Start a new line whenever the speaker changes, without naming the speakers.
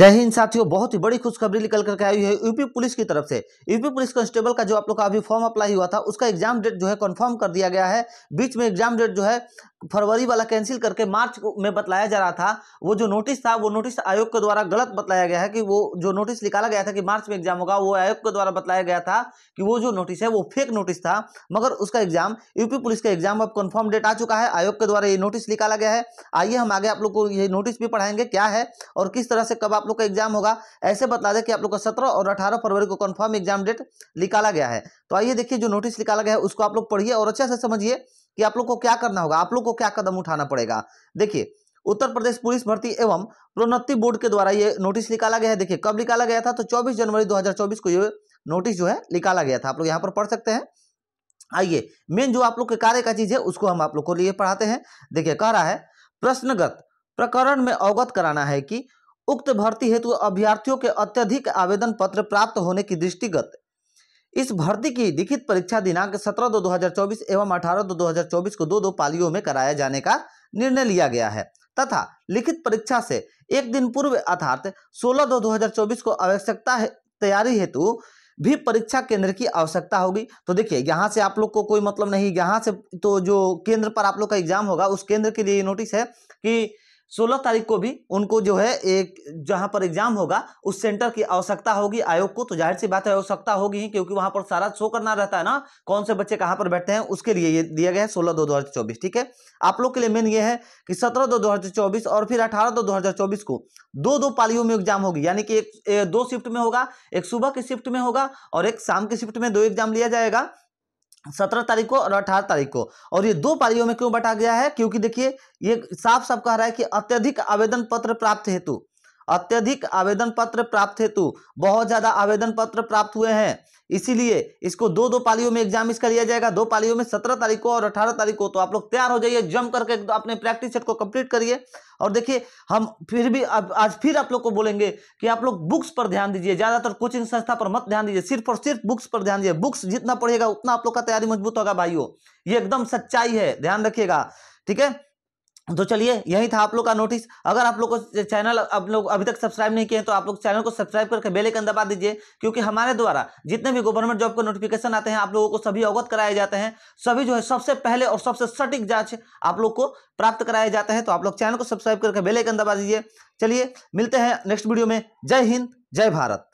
जय हिंद साथियों बहुत ही बड़ी खुशखबरी निकल करके आई है यूपी पुलिस की तरफ से यूपी पुलिस कांस्टेबल का जो आप लोग का अभी फॉर्म अप्लाई हुआ था उसका एग्जाम डेट जो है कंफर्म कर दिया गया है बीच में एग्जाम डेट जो है फरवरी वाला कैंसिल करके मार्च में बतलाया जा रहा था वो जो नोटिस था वो नोटिस आयोग के द्वारा गलत बतलाया गया है कि वो जो नोटिस निकाला गया था कि मार्च में एग्जाम होगा वो आयोग के द्वारा बताया गया था कि वो जो नोटिस है वो फेक नोटिस था मगर उसका एग्जाम यूपी पुलिस का एग्जाम अब कन्फर्म डेट आ चुका है आयोग के द्वारा ये नोटिस निकाला गया है आइए हम आगे आप लोग को ये नोटिस भी पढ़ाएंगे क्या है और किस तरह से कब आप लोग का एग्जाम होगा ऐसे बता दें कि आप लोग का सत्रह और अठारह फरवरी को कन्फर्म एग्जाम डेट निकाला गया है तो आइए देखिए जो नोटिस निकाला गया है उसको आप लोग पढ़िए और अच्छे से समझिए कि आप लोग को क्या करना होगा आप लोग को क्या कदम उठाना पड़ेगा देखिए उत्तर प्रदेश पुलिस भर्ती एवं प्रोन्नति बोर्ड के द्वारा ये नोटिस निकाला गया है देखिए कब निकाला गया था तो 24 जनवरी 2024 को ये नोटिस जो है निकाला गया था आप लोग यहाँ पर पढ़ सकते हैं आइए मेन जो आप लोग के कार्य का चीज है उसको हम आप लोग को लिए पढ़ाते हैं देखिए कह रहा है प्रश्नगत प्रकरण में अवगत कराना है कि उक्त भर्ती हेतु अभ्यर्थियों के अत्यधिक आवेदन पत्र प्राप्त होने की दृष्टिगत इस भर्ती की लिखित परीक्षा दिनांक 17 दो 2024 एवं 18 दो 2024 को दो दो पालियों में कराया जाने का निर्णय लिया गया है तथा लिखित परीक्षा से एक दिन पूर्व अर्थात 16 दो 2024 को आवश्यकता है, तैयारी हेतु भी परीक्षा केंद्र की आवश्यकता होगी तो देखिए यहाँ से आप लोग को कोई मतलब नहीं यहाँ से तो जो केंद्र पर आप लोग का एग्जाम होगा उस केंद्र के लिए नोटिस है कि सोलह तारीख को भी उनको जो है एक जहां पर एग्जाम होगा उस सेंटर की आवश्यकता होगी आयोग को तो जाहिर सी बात है आवश्यकता होगी क्योंकि वहां पर सारा शो करना रहता है ना कौन से बच्चे कहां पर बैठते हैं उसके लिए ये दिया गया है सोलह दो दो हजार चौबीस ठीक है आप लोग के लिए मेन ये है कि सत्रह दो दो हजार चौबीस और फिर अठारह दो दो हजार चौबीस को दो दो पालियों में एग्जाम होगी यानी कि एक दो शिफ्ट में होगा एक सुबह की शिफ्ट में होगा और एक शाम की शिफ्ट में दो एग्जाम लिया जाएगा सत्रह तारीख को और अठारह तारीख को और ये दो पारियों में क्यों बटा गया है क्योंकि देखिए ये साफ साफ कह रहा है कि अत्यधिक आवेदन पत्र प्राप्त हेतु अत्यधिक आवेदन पत्र प्राप्त हेतु बहुत ज़्यादा आवेदन पत्र प्राप्त हुए हैं इसीलिए इसको दो दो पालियों में एग्जाम इसका लिया जाएगा दो पालियों में सत्रह तारीख को और अठारह तारीख को तो आप लोग तैयार हो जाइए जम करके तो अपने प्रैक्टिस सेट को कंप्लीट करिए और देखिए हम फिर भी अब आज फिर आप लोग को बोलेंगे कि आप लोग बुक्स पर ध्यान दीजिए ज़्यादातर कोचिंग संस्था पर मत ध्यान दीजिए सिर्फ और सिर्फ बुक्स पर ध्यान दीजिए बुक्स जितना पढ़ेगा उतना आप लोग का तैयारी मजबूत होगा भाइयों ये एकदम सच्चाई है ध्यान रखिएगा ठीक है तो चलिए यही था आप लोग का नोटिस अगर आप लोग को चैनल आप लोग अभी तक सब्सक्राइब नहीं किए हैं तो आप लोग चैनल को सब्सक्राइब करके बेल आइकन दबा दीजिए क्योंकि हमारे द्वारा जितने भी गवर्नमेंट जॉब के नोटिफिकेशन आते हैं आप लोगों को सभी अवगत कराए जाते हैं सभी जो है सबसे पहले और सबसे सटीक जाँच आप लोग को प्राप्त कराए जाते हैं तो आप लोग चैनल को सब्सक्राइब करके बेलाइकन दबा दीजिए चलिए मिलते हैं नेक्स्ट वीडियो में जय हिंद जय भारत